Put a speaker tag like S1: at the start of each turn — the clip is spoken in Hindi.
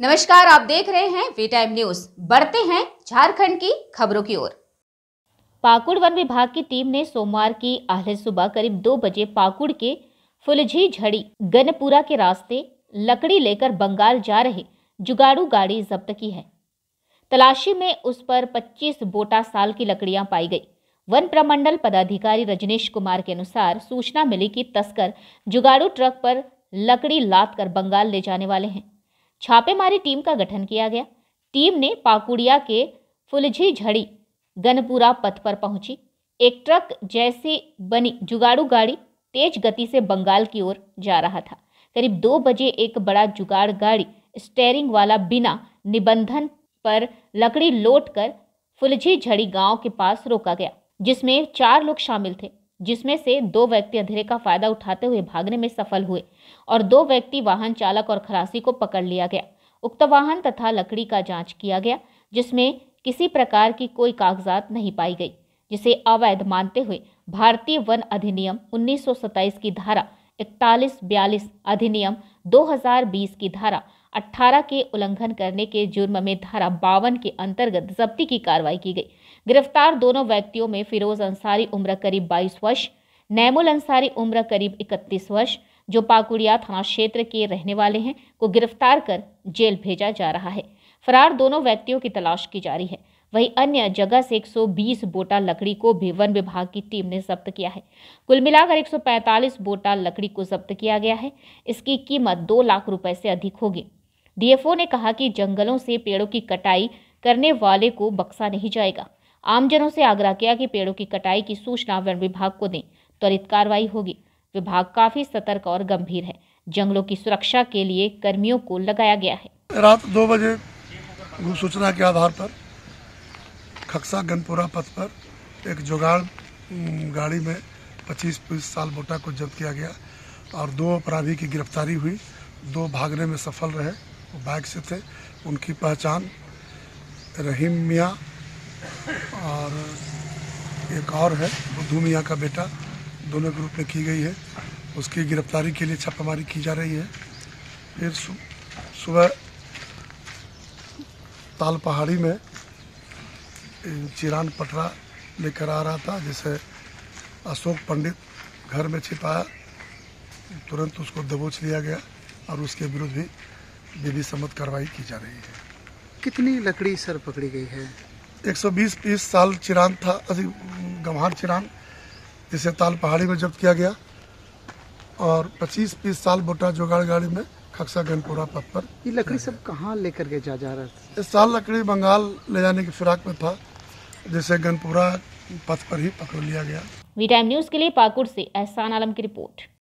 S1: नमस्कार आप देख रहे हैं वी टाइम न्यूज बढ़ते हैं झारखंड की खबरों की ओर पाकुड़ वन विभाग की टीम ने सोमवार की आहले सुबह करीब दो बजे पाकुड़ के फुलझी झड़ी गनपुरा के रास्ते लकड़ी लेकर बंगाल जा रहे जुगाड़ू गाड़ी जब्त की है तलाशी में उस पर 25 बोटा साल की लकड़ियां पाई गई वन प्रमंडल पदाधिकारी रजनीश कुमार के अनुसार सूचना मिली कि तस्कर जुगाड़ू ट्रक पर लकड़ी लाद कर बंगाल ले जाने वाले हैं छापेमारी टीम का गठन किया गया टीम ने पाकुड़िया के फुलझी झड़ी गनपुरा पथ पर पहुंची एक ट्रक जैसी बनी जुगाड़ू गाड़ी तेज गति से बंगाल की ओर जा रहा था करीब दो बजे एक बड़ा जुगाड़ गाड़ी स्टेयरिंग वाला बिना निबंधन पर लकड़ी लोट कर फुलझी झड़ी गांव के पास रोका गया जिसमें चार लोग शामिल थे जिसमें से दो व्यक्ति अंधेरे का फायदा उठाते हुए भागने में सफल हुए और दो व्यक्ति वाहन चालक और खलासी को पकड़ लिया गया उक्त वाहन तथा लकड़ी का जांच किया गया जिसमें किसी प्रकार की कोई कागजात नहीं पाई गई जिसे अवैध मानते हुए भारतीय वन अधिनियम उन्नीस की धारा इकतालीस बयालीस अधिनियम दो की धारा 18 के उल्लंघन करने के जुर्म में धारा बावन के अंतर्गत जब्ती की कार्रवाई की गई गिरफ्तार दोनों व्यक्तियों में फिरोज अंसारी उम्र करीब 22 वर्ष नैमुल अंसारी उम्र करीब 31 वर्ष जो पाकुड़िया थाना क्षेत्र के रहने वाले हैं को गिरफ्तार कर जेल भेजा जा रहा है फरार दोनों व्यक्तियों की तलाश की जा रही है वही अन्य जगह से 120 बोटा लकड़ी को भी वन विभाग की टीम ने जब्त किया है कुल मिलाकर 145 बोटा लकड़ी को जब्त किया गया है इसकी कीमत दो लाख रुपए से अधिक होगी डीएफओ ने कहा कि जंगलों से पेड़ों की कटाई करने वाले को बक्सा नहीं जाएगा आमजनों से आग्रह किया कि पेड़ों की कटाई की सूचना वन विभाग को दें त्वरित कार्रवाई होगी विभाग काफी सतर्क और गंभीर है जंगलों की सुरक्षा के लिए कर्मियों को लगाया गया है
S2: रात दो बजे सूचना के आधार पर खक्सा गनपुरा पथ पर एक जुगाड़ गाड़ी में 25 पुलिस साल बोटा को जब्त किया गया और दो अपराधी की गिरफ्तारी हुई दो भागने में सफल रहे बाइक से थे उनकी पहचान रहीम मियाँ और एक और है बुद्धू मियाँ का बेटा दोनों ग्रुप में की गई है उसकी गिरफ्तारी के लिए छापामारी की जा रही है फिर सुबह ताल पहाड़ी में चिरान पटरा लेकर आ रहा था जैसे अशोक पंडित घर में छिपाया तुरंत उसको दबोच लिया गया और उसके विरुद्ध भी विधि सम्मत कार्रवाई की जा रही है कितनी लकड़ी सर पकड़ी गई है 120 पीस साल चिरान था गंवार चिरान जिसे ताल पहाड़ी में जब्त किया गया और 25 पीस साल बोटा जोगाड़ गाड़ी में खक्सा गनपुरा पथ पर ये लकड़ी सब कहाँ लेकर के जा जा रहा था इस साल लकड़ी बंगाल ले जाने की फिराक में था जिसे गनपुरा पथ पर ही पकड़ लिया गया
S1: वी टाइम न्यूज के लिए पाकुड़ से एहसान आलम की रिपोर्ट